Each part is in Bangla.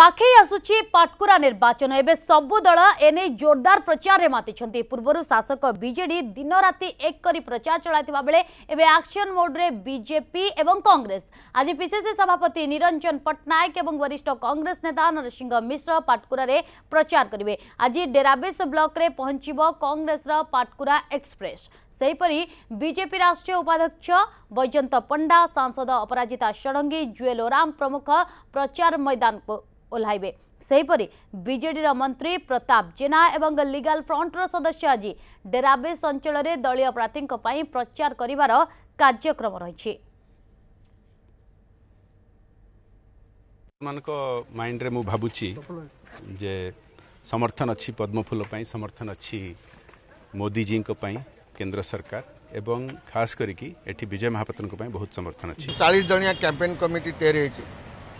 পাখেই আসুচি পাটকুরা নির্বাচন এবে সবু দল এনে জোরদার প্রচারে মাতিছন্তি পূর্বরু শাসক বিজেডি দিনরাতি এক করি প্রচার চলাইতিবা বেলে এবে আকশন মোডরে বিজেপি এবং কংগ্রেস আজি পিসিসি সভাপতি নিরঞ্জন পট্টনায়ক এবং বরিষ্ঠ কংগ্রেস নেতা নরসিংহ মিশ্র পাটকুরারে প্রচার করিবে আজি ডেরাবিস ব্লকরে পহঞ্চিব কংগ্রেসর পাটকুরা এক্সপ্রেস ସେହିପରି ବିଜେପି ରାଷ୍ଟ୍ରୀୟ ଉପାଧ୍ୟକ୍ଷ ବୈଜନ୍ତ ପଣ୍ଡା ସାଂସଦ ଅପରାଜିତା ଷଡ଼ଙ୍ଗୀ ଜୁଏଲ ଓରାମ ପ୍ରମୁଖ ପ୍ରଚାର ମୈଦାନକୁ ଓହ୍ଲାଇବେ ସେହିପରି ବିଜେଡ଼ିର ମନ୍ତ୍ରୀ ପ୍ରତାପ ଜେନା ଏବଂ ଲିଗାଲ ଫ୍ରଣ୍ଟର ସଦସ୍ୟ ଆଜି ଡେରାବେସ୍ ଅଞ୍ଚଳରେ ଦଳୀୟ ପ୍ରାର୍ଥୀଙ୍କ ପାଇଁ ପ୍ରଚାର କରିବାର କାର୍ଯ୍ୟକ୍ରମ ରହିଛି ମାନଙ୍କ ମାଇଣ୍ଡରେ ମୁଁ ଭାବୁଛି ଯେ ସମର୍ଥନ ଅଛି ପଦ୍ମଫୁଲ ପାଇଁ ସମର୍ଥନ ଅଛି ମୋଦିଜୀଙ୍କ ପାଇଁ କେନ୍ଦ୍ର ସରକାର ଏବଂ ଖାସ୍ କରିକି ଏଠି ବିଜୟ ମହାପାତ୍ରଙ୍କ ପାଇଁ ବହୁତ ସମର୍ଥନ ଅଛି ଚାଳିଶ ଜଣିଆ କ୍ୟାମ୍ପେନ୍ କମିଟି ତିଆରି ହେଇଛି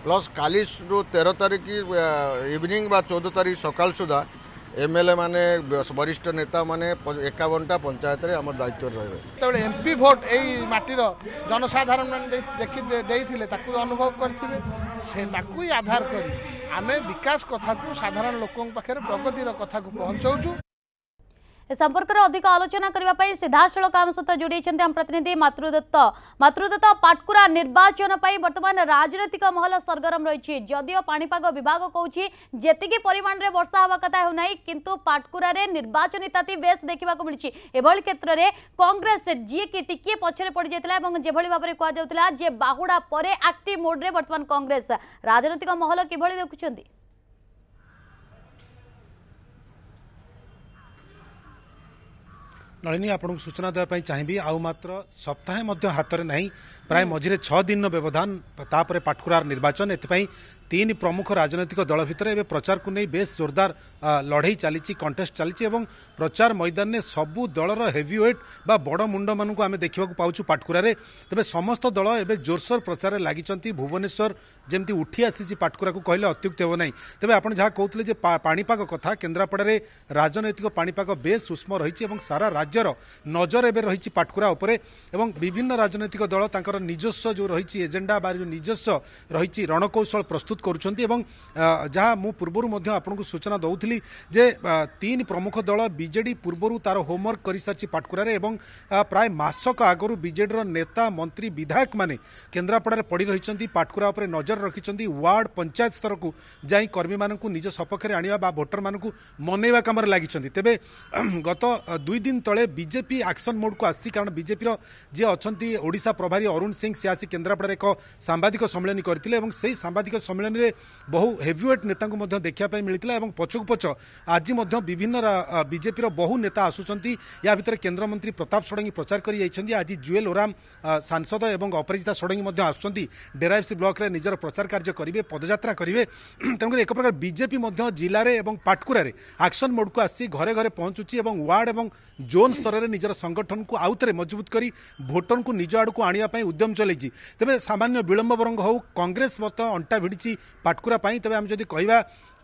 ପ୍ଲସ୍ କାଲିରୁ ତେର ତାରିଖ ଇଭିନିଂ ବା ଚଉଦ ତାରିଖ ସକାଳ ସୁଦ୍ଧା ଏମ୍ ଏମ୍ଏଲ୍ଏ ମାନେ ବରିଷ୍ଠ ନେତାମାନେ ଏକାବନଟା ପଞ୍ଚାୟତରେ ଆମର ଦାୟିତ୍ୱରେ ରହିବେ ଏମ୍ ପି ଭୋଟ୍ ଏଇ ମାଟିର ଜନସାଧାରଣମାନେ ଦେଖି ଦେଇଥିଲେ ତାକୁ ଅନୁଭବ କରିଥିବେ ସେ ତାକୁ ହିଁ ଆଧାର କରି ଆମେ ବିକାଶ କଥାକୁ ସାଧାରଣ ଲୋକଙ୍କ ପାଖରେ ପ୍ରଗତିର କଥାକୁ ପହଞ୍ଚାଉଛୁ ଏ ସମ୍ପର୍କରେ ଅଧିକ ଆଲୋଚନା କରିବା ପାଇଁ ସିଧାସଳଖ ଆମ ସହିତ ଯୋଡ଼ିଛନ୍ତି ଆମ ପ୍ରତିନିଧି ମାତୃଦତ୍ତ ମାତୃଦତ୍ତ ପାଟକୁରା ନିର୍ବାଚନ ପାଇଁ ବର୍ତ୍ତମାନ ରାଜନୈତିକ ମହଲ ସରଗରମ ରହିଛି ଯଦିଓ ପାଣିପାଗ ବିଭାଗ କହୁଛି ଯେତିକି ପରିମାଣରେ ବର୍ଷା ହେବା କଥା ହେଉନାହିଁ କିନ୍ତୁ ପାଟକୁରାରେ ନିର୍ବାଚନୀ ତାତି ବେଶ୍ ଦେଖିବାକୁ ମିଳିଛି ଏଭଳି କ୍ଷେତ୍ରରେ କଂଗ୍ରେସ ଯିଏକି ଟିକିଏ ପଛରେ ପଡ଼ିଯାଇଥିଲା ଏବଂ ଯେଭଳି ଭାବରେ କୁହାଯାଉଥିଲା ଯେ ବାହୁଡ଼ା ପରେ ଆକ୍ଟିଭ୍ ମୋଡ଼ରେ ବର୍ତ୍ତମାନ କଂଗ୍ରେସ ରାଜନୈତିକ ମହଲ କିଭଳି ଦେଖୁଛନ୍ତି ନଳିନୀ ଆପଣଙ୍କୁ ସୂଚନା ଦେବା ପାଇଁ ଚାହିଁବି ଆଉ ମାତ୍ର ସପ୍ତାହେ ମଧ୍ୟ ହାତରେ ନାହିଁ ପ୍ରାୟ ମଝିରେ ଛଅ ଦିନର ବ୍ୟବଧାନ ତାପରେ ପାଟକୁରାର ନିର୍ବାଚନ ଏଥିପାଇଁ ତିନି ପ୍ରମୁଖ ରାଜନୈତିକ ଦଳ ଭିତରେ ଏବେ ପ୍ରଚାରକୁ ନେଇ ବେଶ୍ ଜୋରଦାର ଲଢ଼େଇ ଚାଲିଛି କଣ୍ଟେଷ୍ଟ ଚାଲିଛି ଏବଂ ପ୍ରଚାର ମଇଦାନରେ ସବୁ ଦଳର ହେଭି ୱେଟ୍ ବା ବଡ଼ ମୁଣ୍ଡମାନଙ୍କୁ ଆମେ ଦେଖିବାକୁ ପାଉଛୁ ପାଟକୁରାରେ ତେବେ ସମସ୍ତ ଦଳ ଏବେ ଜୋରସୋର ପ୍ରଚାରରେ ଲାଗିଛନ୍ତି ଭୁବନେଶ୍ୱର ଯେମିତି ଉଠି ଆସିଛି ପାଟକୁରାକୁ କହିଲେ ଅତ୍ୟୁକ୍ତି ହେବ ନାହିଁ ତେବେ ଆପଣ ଯାହା କହୁଥିଲେ ଯେ ପାଣିପାଗ କଥା କେନ୍ଦ୍ରାପଡ଼ାରେ ରାଜନୈତିକ ପାଣିପାଗ ବେଶ୍ ସୂକ୍ଷ୍ମ ରହିଛି ଏବଂ ସାରା ରାଜ୍ୟର ନଜର ଏବେ ରହିଛି ପାଟକୁରା ଉପରେ ଏବଂ ବିଭିନ୍ନ ରାଜନୈତିକ ଦଳ ତାଙ୍କର ନିଜସ୍ୱ ଯେଉଁ ରହିଛି ଏଜେଣ୍ଡା ବା ନିଜସ୍ୱ ରହିଛି ରଣକୌଶଳ ପ୍ରସ୍ତୁତ ପ୍ରସ୍ତୁତ କରୁଛନ୍ତି ଏବଂ ଯାହା ମୁଁ ପୂର୍ବରୁ ମଧ୍ୟ ଆପଣଙ୍କୁ ସୂଚନା ଦେଉଥିଲି ଯେ ତିନି ପ୍ରମୁଖ ଦଳ ବିଜେଡ଼ି ପୂର୍ବରୁ ତା'ର ହୋମୱାର୍କ କରିସାରିଛି ପାଟକୁରାରେ ଏବଂ ପ୍ରାୟ ମାସକ ଆଗରୁ ବିଜେଡ଼ିର ନେତା ମନ୍ତ୍ରୀ ବିଧାୟକମାନେ କେନ୍ଦ୍ରାପଡ଼ାରେ ପଡ଼ି ରହିଛନ୍ତି ପାଟକୁରା ଉପରେ ନଜର ରଖିଛନ୍ତି ୱାର୍ଡ଼ ପଞ୍ଚାୟତ ସ୍ତରକୁ ଯାଇ କର୍ମୀମାନଙ୍କୁ ନିଜ ସପକ୍ଷରେ ଆଣିବା ବା ଭୋଟରମାନଙ୍କୁ ମନେଇବା କାମରେ ଲାଗିଛନ୍ତି ତେବେ ଗତ ଦୁଇ ଦିନ ତଳେ ବିଜେପି ଆକ୍ସନ ମୋଡ଼କୁ ଆସିଛି କାରଣ ବିଜେପିର ଯିଏ ଅଛନ୍ତି ଓଡ଼ିଶା ପ୍ରଭାରୀ ଅରୁଣ ସିଂ ସେ ଆସି କେନ୍ଦ୍ରାପଡ଼ାରେ ଏକ ସାମ୍ବାଦିକ ସମ୍ମିଳନୀ କରିଥିଲେ ଏବଂ ସେହି ସାମ୍ବାଦିକ ସମ୍ମିଳନୀ ସମ୍ମିଳନୀରେ ବହୁ ହେଭିୱେଟ୍ ନେତାଙ୍କୁ ମଧ୍ୟ ଦେଖିବା ପାଇଁ ମିଳିଥିଲା ଏବଂ ପଛକୁ ପଛ ଆଜି ମଧ୍ୟ ବିଭିନ୍ନ ବିଜେପିର ବହୁ ନେତା ଆସୁଛନ୍ତି ଏହା ଭିତରେ କେନ୍ଦ୍ରମନ୍ତ୍ରୀ ପ୍ରତାପ ଷଡ଼ଙ୍ଗୀ ପ୍ରଚାର କରି ଯାଇଛନ୍ତି ଆଜି ଜୁଏଲ ଓରାମ ସାଂସଦ ଏବଂ ଅପରାଜିତା ଷଡ଼ଙ୍ଗୀ ମଧ୍ୟ ଆସୁଛନ୍ତି ଡେରାଇଭସି ବ୍ଲକରେ ନିଜର ପ୍ରଚାର କାର୍ଯ୍ୟ କରିବେ ପଦଯାତ୍ରା କରିବେ ତେଣୁକରି ଏକ ପ୍ରକାର ବିଜେପି ମଧ୍ୟ ଜିଲ୍ଲାରେ ଏବଂ ପାଟକୁରାରେ ଆକ୍ସନ୍ ମୋଡ଼କୁ ଆସିଛି ଘରେ ଘରେ ପହଞ୍ଚୁଛି ଏବଂ ୱାର୍ଡ଼ ଏବଂ ଜୋନ୍ ସ୍ତରରେ ନିଜର ସଂଗଠନକୁ ଆଉ ଥରେ ମଜବୁତ କରି ଭୋଟରଙ୍କୁ ନିଜ ଆଡ଼କୁ ଆଣିବା ପାଇଁ ଉଦ୍ୟମ ଚଲେଇଛି ତେବେ ସାମାନ୍ୟ ବିଳମ୍ବ ବରଙ୍ଗ ହେଉ କଂଗ୍ରେସ ମଧ୍ୟ ଅଣ୍ଟା ଭିଡ଼ିଛି ପାଟକୁରା ପାଇଁ ତେବେ ଆମେ ଯଦି କହିବା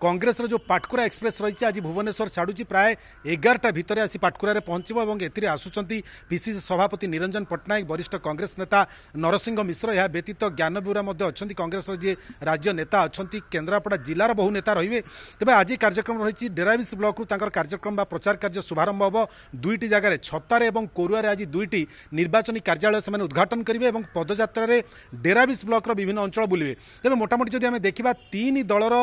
কংগ্রেসর যে পাটকুরা এক্সপ্রেস রয়েছে আজ ভুবনেশ্বর ছাড়ুছি প্রায় এগারটা ভিতরে আসি পাটকুরার পৌঁছব এবং এতে আসুচার পিসিসি সভাপতি নিরঞ্জন পট্টনাক বরিষ্ঠ কংগ্রেস নেতা নরসিংহ মিশ্র এ ব্যতীত জ্ঞান বেউরা অনেক কংগ্রেসর যে রাজ্য নেতা অনেক কেন্দ্রাপড়া জেলার বহু নেতা রহবে তবে আজ কার্যক্রম রয়েছে ডেরাবিস ব্লকরু তাঁর কার্যক্রম বা প্রচার কার্য শুভারম্ভ হব দুইটি জায়গায় ছতারে এবং কোরুয়ারে আজ দুইটি নির্বাচনী কার্যালয় সে উদ্ঘাটন করবে এবং পদযাত্রার ডেরাবিস ব্লকর বিভিন্ন অঞ্চল বুলবে তবে মোটামুটি যদি আমি দেখা তিন দলর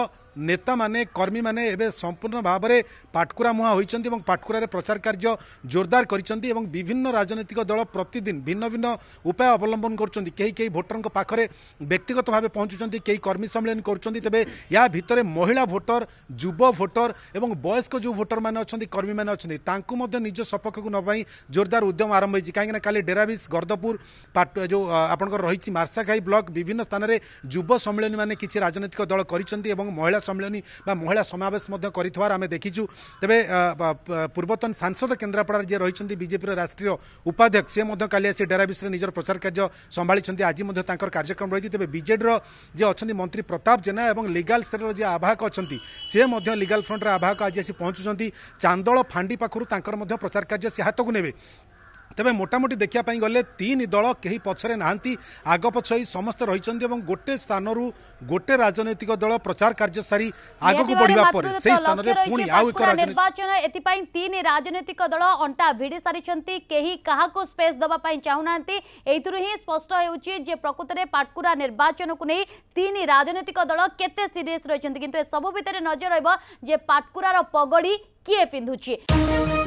নেতামানে মানে এবে সম্পূর্ণ ভাবে পাটকুরা মুহা হয়েছেন এবং পাটকুরার প্রচার কার্য জোরদার করেছেন এবং বিভিন্ন রাজনৈতিক দল প্রতিদিন ভিন্ন ভিন্ন উপায় অবলম্বন করছেন কেই কেই ভোটর পাখে ব্যক্তিগত ভাবে পৌঁছুচ্ছেন কেই কর্মী সম্মেলন করছেন তবে ইয়া ভিতরে মহিলা ভোটর যুব ভোটর এবং বয়স্ক যে ভোটর মানে অনেক কর্মী মানে অনেক তাঁকু নিজ সপক্ষক নেওয়া জোরদার উদ্যম আরম্ভ হয়েছে কিনা কালি ডেরাবিস গর্দপুর পাট যে আপনার রয়েছে মার্সাঘাই ব্লক বিভিন্ন স্থানের যুব সম্মিলনী মানে কিছু রাজনৈতিক দল করছেন এবং মহিলা সম্মিলনী বা মহিলা সমাবেশ করিথার আমি দেখিছু তবে পূর্বতন সাংসদ কেন্দ্রাপড়ার যে রয়েছেন বিজেপির রাষ্ট্রীয় উপাধ্যক্ষ সে কালি আসি ডেরাবিসে নিজের প্রচার কার্য সম্ভাড়ি আজি তাঁর কার্যক্রম রয়েছে তবে বিজেডির যে অনেক মন্ত্রী প্রতাপ জেনা এবং লিগাল স্তরের যে আবাহক অনেক সে লিগাল ফ্রন্টর আবাহক আজ আসি পৌঁছুচ্ছেন চান্দল ফাঁডি পাখু তাঁর প্রচার কার্য সে হাতক নেবে ତେବେ ମୋଟାମୋଟି ଦେଖିବା ପାଇଁ ଗଲେ ତିନି ଦଳ କେହି ପଛରେ ନାହାନ୍ତି ଆଗ ପଛ ହୋଇ ସମସ୍ତେ ରହିଛନ୍ତି ଏବଂ ଗୋଟେ ସ୍ଥାନରୁ ଗୋଟେ ରାଜନୈତିକ ଦଳ ପ୍ରଚାର କାର୍ଯ୍ୟ ସାରି ଆଗକୁ ବଢ଼ିବା ପରେ ସେହି ସ୍ଥାନରେ ପୁଣି ଆଉ ଏକ ନିର୍ବାଚନ ଏଥିପାଇଁ ତିନି ରାଜନୈତିକ ଦଳ ଅଣ୍ଟା ଭିଡ଼ି ସାରିଛନ୍ତି କେହି କାହାକୁ ସ୍ପେସ୍ ଦେବା ପାଇଁ ଚାହୁଁନାହାନ୍ତି ଏଇଥିରୁ ହିଁ ସ୍ପଷ୍ଟ ହେଉଛି ଯେ ପ୍ରକୃତରେ ପାଟକୁରା ନିର୍ବାଚନକୁ ନେଇ ତିନି ରାଜନୈତିକ ଦଳ କେତେ ସିରିୟସ୍ ରହିଛନ୍ତି କିନ୍ତୁ ଏସବୁ ଭିତରେ ନଜର ରହିବ ଯେ ପାଟକୁରାର ପଗଡ଼ି କିଏ ପିନ୍ଧୁଛି